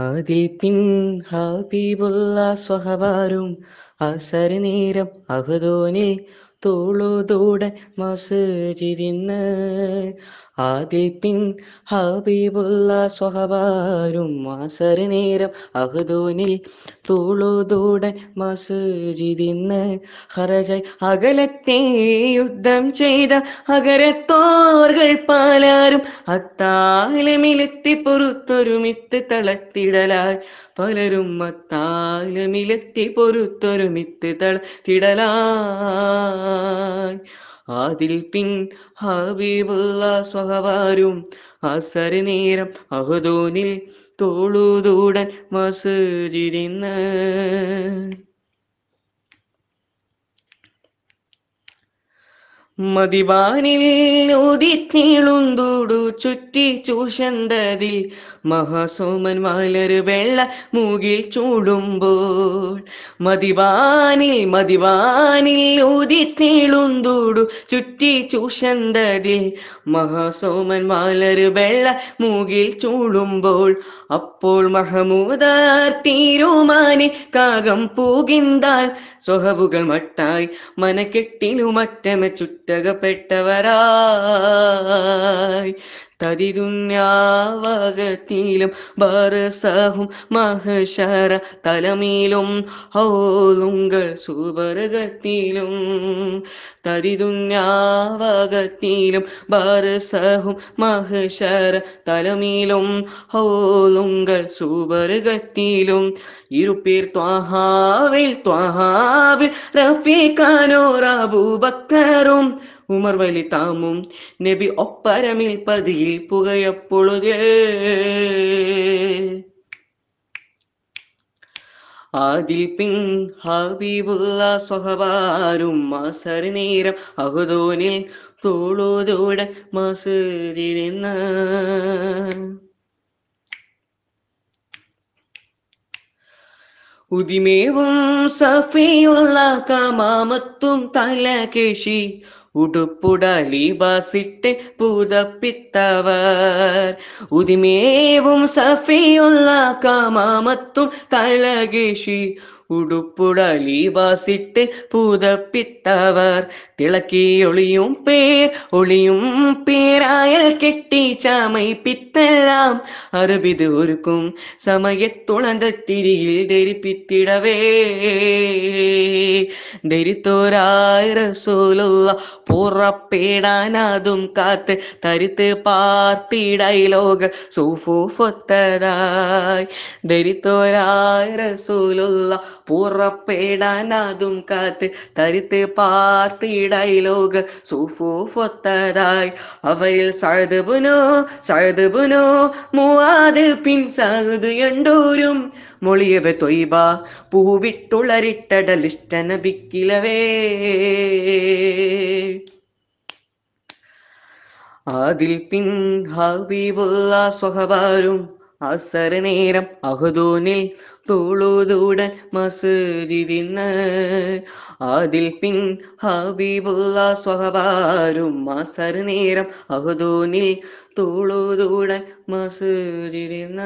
ആദിൽ പിൻ ഹബീബുള്ള സ്വഹബാരും നേരം അഹദോനിൽ തോളുതോടെ മസ്ജിദിന്ന് ആദിൽ പിൻ ഹബീബുള്ള സ്വഹബാരും മാസറ് നേരം അഹദൂനിൽ തൂളുതൂടൻ മസജിതിന്ന് ഹറജായി അകലത്തെ യുദ്ധം ചെയ്ത അകരത്തോർകൾ പലരും അത്താലമിലെത്തി പൊറുത്തൊരുമിത്ത് തളത്തിടലായി പലരും അത്താലമിലെത്തി പൊറുത്തൊരുമിത്ത് തളത്തിടലായി അതിൽ പിൻ ഹബീബുള്ള സ്വഹവാരും അസര് നേരം അഹുദൂനിൽ തോളുതൂടൻ മസ്ജിദിന്ന് മതിവാനിൽ ഉദിത്തീളുന്തൂടു ചുറ്റി ചൂഷന്തതിൽ മഹാസോമൻ വാലര് വെള്ള മൂകിൽ ചൂടുമ്പോൾ മതിവാനിൽ മതിവാനിൽ ഉദിത്തീളുന്തൂടു ചുറ്റി ചൂഷന്തതിൽ മഹാസോമൻ വാലര് വെള്ള മൂകിൽ ചൂടുമ്പോൾ അപ്പോൾ മഹമൂദ തീരുമാനി കാകം പൂകിന്താൽ സ്വഹവുകൾ മട്ടായി മനക്കെട്ടിലുമറ്റമെ ചുറ്റി விட்டக பெற்றவராய் തതിദുന്യാവകത്തിലും ബർസഹും മഹശര തലമീലും ഹൗലുങ്കൾ സുബർഗത്തിലും തതിദുന്യാവകത്തിലും ബർസഹും മഹശര തലമീലും ഹൗലുങ്കൾ സുബർഗത്തിലും ഇരുപേർ ത്വാഹാവിൽ ത്വാഹാവിൽ റഫീഖാനോ റബൂബക്കറും ഉമർ വലി താമും നബി ഒപ്പരമിൽ പതിയിൽ പുകയപ്പൊഴുകേ ആദിൽ പിൻ ഹബീബുള്ള സ്വഹബാരും മസറി നേരം അഹുദോനിൽ തോളോതോടെ മസരിരുന്ന ഉദിമേവും സഫിയുള്ള കമാമത്തും തലകേശി ഉടുപ്പുടലി ബാസിട്ട് പൂതപ്പിത്തവർ ഉദിമേവും സഫിയുള്ള കാമാമത്തും തലകേഷി ഉടുപ്പുടലി വാസിട്ട് പൂതപ്പിത്തവർ തിളക്കിയൊളിയും പേർ ഒളിയും പേരായൽ കെട്ടി ചമയിപ്പിത്തെല്ലാം അറുപിത് ഒരുക്കും സമയത്തുളന്ത തിരിയിൽ ധരിപ്പിത്തിടവേ ധരിത്തോരായിരസൂലുള്ള പുറപ്പെടാനതും കാത്ത് തരിത്ത് പാർത്തിടയിലോക സൂഫൂഫൊത്തതായി ധരിത്തോരായിരസൂലുള്ള പുറപ്പെടാനതും കാത്ത് തരിത്ത് പാർത്തിടയിലോക സൂഫൂഫൊത്തതായി അവയിൽ സഴുതുപുനോ സഴുതുപുനോ മൂവാത് പിൻ സഹുതുയണ്ടോരും മൊളിയവേ തൊയ്ബ പൂവിട്ടുളരിട്ടടലിഷ്ടന ബിക്കിലവേ അതിൽ പിൻ ഹബീബുള്ള സ്വഹബാരും അസര നേരം അഹദൂനിൽ തൂളുതൂടൻ മസ്ജിദിന്ന് അതിൽ പിൻ ഹബീബുള്ള സ്വഹബാരും അസര നേരം അഹദൂനിൽ തൂളുതൂടൻ മസ്ജിദിന്ന്